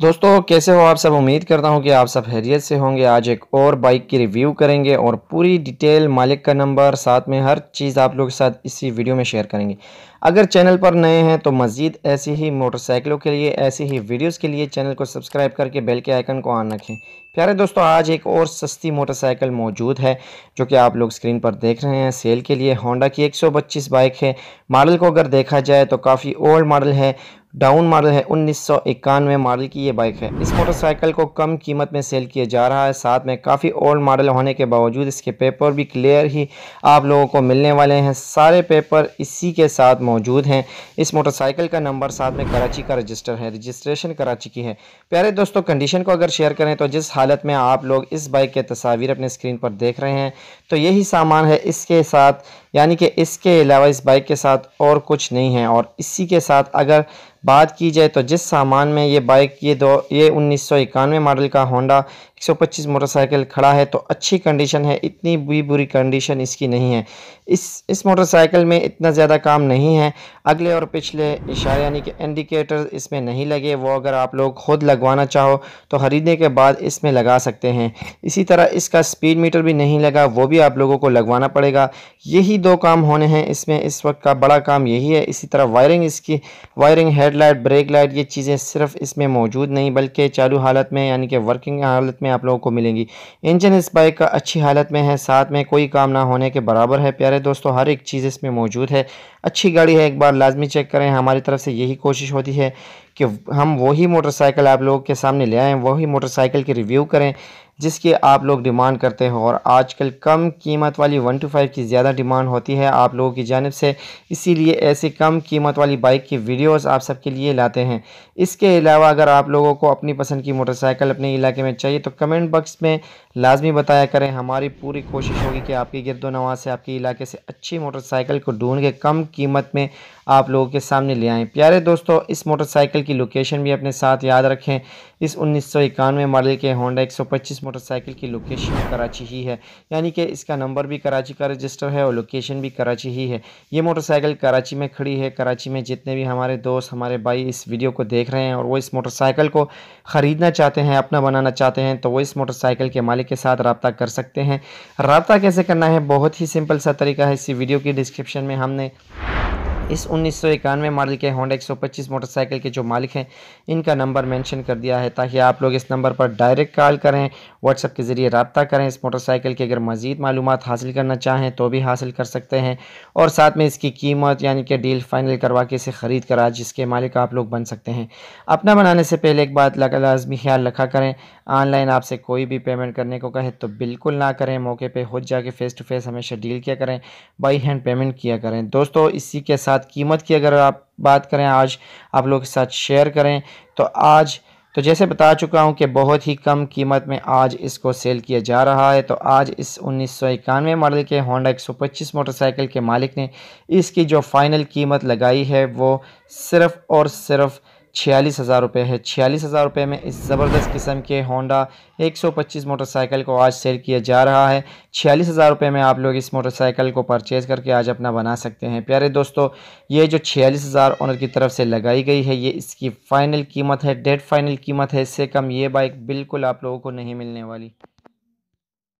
दोस्तों कैसे हो आप सब उम्मीद करता हूं कि आप सब हैरियत से होंगे आज एक और बाइक की रिव्यू करेंगे और पूरी डिटेल मालिक का नंबर साथ में हर चीज़ आप लोगों के साथ इसी वीडियो में शेयर करेंगे अगर चैनल पर नए हैं तो मज़ीद ऐसी ही मोटरसाइकिलों के लिए ऐसी ही वीडियोस के लिए चैनल को सब्सक्राइब करके बेल के आइकन को ऑन रखें प्यारे दोस्तों आज एक और सस्ती मोटरसाइकिल मौजूद है जो कि आप लोग स्क्रीन पर देख रहे हैं सेल के लिए होंडा की 125 बाइक है मॉडल को अगर देखा जाए तो काफ़ी ओल्ड मॉडल है डाउन मॉडल है उन्नीस मॉडल की ये बाइक है इस मोटरसाइकिल को कम कीमत में सेल किया जा रहा है साथ में काफ़ी ओल्ड मॉडल होने के बावजूद इसके पेपर भी क्लियर ही आप लोगों को मिलने वाले हैं सारे पेपर इसी के साथ मौजूद हैं इस मोटरसाइकिल का नंबर साथ में कराची का रजिस्टर है रजिस्ट्रेशन कराची की है प्यारे दोस्तों कंडीशन को अगर शेयर करें तो जिस हालत में आप लोग इस बाइक के तस्वीर अपने स्क्रीन पर देख रहे हैं तो यही सामान है इसके साथ यानी कि इसके अलावा इस बाइक के साथ और कुछ नहीं है और इसी के साथ अगर बात की जाए तो जिस सामान में ये बाइक ये दो ये उन्नीस मॉडल का होंडा 125 मोटरसाइकिल खड़ा है तो अच्छी कंडीशन है इतनी भी बुरी कंडीशन इसकी नहीं है इस इस मोटरसाइकिल में इतना ज़्यादा काम नहीं है अगले और पिछले इशारे यानी कि इंडिकेटर इसमें नहीं लगे वो अगर आप लोग खुद लगवाना चाहो तो ख़रीदने के बाद इसमें लगा सकते हैं इसी तरह इसका स्पीड मीटर भी नहीं लगा वो भी आप लोगों को लगवाना पड़ेगा यही दो काम होने हैं इसमें इस वक्त का बड़ा काम यही है इसी तरह वायरिंग इसकी वायरिंग हेडलाइट ब्रेक लाइट ये चीज़ें सिर्फ इसमें मौजूद नहीं बल्कि चालू हालत में यानी कि वर्किंग हालत में में आप लोगों को मिलेंगी इंजन इस बाइक का अच्छी हालत में है साथ में कोई काम ना होने के बराबर है प्यारे दोस्तों हर एक चीज़ इसमें मौजूद है अच्छी गाड़ी है एक बार लाजमी चेक करें हमारी तरफ से यही कोशिश होती है कि हम वही मोटरसाइकिल आप लोगों के सामने ले आएँ वही मोटरसाइकिल की रिव्यू करें जिसकी आप लोग डिमांड करते हो और आजकल कम कीमत वाली वन टू फाइव की ज़्यादा डिमांड होती है आप लोगों की जानब से इसीलिए ऐसी कम कीमत वाली बाइक की वीडियोस आप सबके लिए लाते हैं इसके अलावा अगर आप लोगों को अपनी पसंद की मोटरसाइकिल अपने इलाके में चाहिए तो कमेंट बॉक्स में लाजमी बताया करें हमारी पूरी कोशिश होगी कि आपकी गिरदो नवाज से आपके इलाके से अच्छी मोटरसाइकिल को ढूंढ के कम कीमत में आप लोगों के सामने ले आएँ प्यारे दोस्तों इस मोटरसाइकिल मोटरसाइकिल की लोकेशन भी अपने साथ याद रखें इस उन्नीस मॉडल के होंडा 125 मोटरसाइकिल की लोकेशन कराची ही है यानी कि इसका नंबर भी कराची का रजिस्टर है और लोकेशन भी कराची ही है ये मोटरसाइकिल कराची में खड़ी है कराची में जितने भी हमारे दोस्त हमारे भाई इस वीडियो को देख रहे हैं और वो इस मोटरसाइकिल को ख़रीदना चाहते हैं अपना बनाना चाहते हैं तो वो इस मोटरसाइकिल के मालिक के साथ रबता कर सकते हैं रबता कैसे करना है बहुत ही सिंपल सा तरीका है इसी वीडियो की डिस्क्रिप्शन में हमने इस उन्नीस मॉडल के होंडा 125 मोटरसाइकिल के जो मालिक हैं इनका नंबर मेंशन कर दिया है ताकि आप लोग इस नंबर पर डायरेक्ट कॉल करें व्हाट्सअप के ज़रिए रबता करें इस मोटरसाइकिल की अगर मज़ीद मालूम हासिल करना चाहें तो भी हासिल कर सकते हैं और साथ में इसकी कीमत यानी कि डील फाइनल करवा के इसे ख़रीद कर आज जिसके मालिक आप लोग बन सकते हैं अपना बनाने से पहले एक बात लाजमी ख्याल रखा करें ऑनलाइन आपसे कोई भी पेमेंट करने को कहे तो बिल्कुल ना करें मौके पर हो जाके फ़ेस टू फेस हमेशा डील किया करें बाई हैंड पेमेंट किया करें दोस्तों इसी के साथ साथ कीमत की अगर आप बात करें आज आप लोगों के साथ शेयर करें तो आज तो जैसे बता चुका हूं कि बहुत ही कम कीमत में आज इसको सेल किया जा रहा है तो आज इस उन्नीस सौ इक्यानवे मॉडल के होंडा 125 मोटरसाइकिल के मालिक ने इसकी जो फाइनल कीमत लगाई है वो सिर्फ़ और सिर्फ़ छियालीस हज़ार रुपये है छियालीस हज़ार रुपये में इस ज़बरदस्त किस्म के होंडा 125 मोटरसाइकिल को आज सेल किया जा रहा है छियालीस हज़ार रुपये में आप लोग इस मोटरसाइकिल को परचेज़ करके आज अपना बना सकते हैं प्यारे दोस्तों ये जो छियालीस हज़ार ऑनर की तरफ से लगाई गई है ये इसकी फ़ाइनल कीमत है डेड फाइनल कीमत है इससे कम ये बाइक बिल्कुल आप लोगों को नहीं मिलने वाली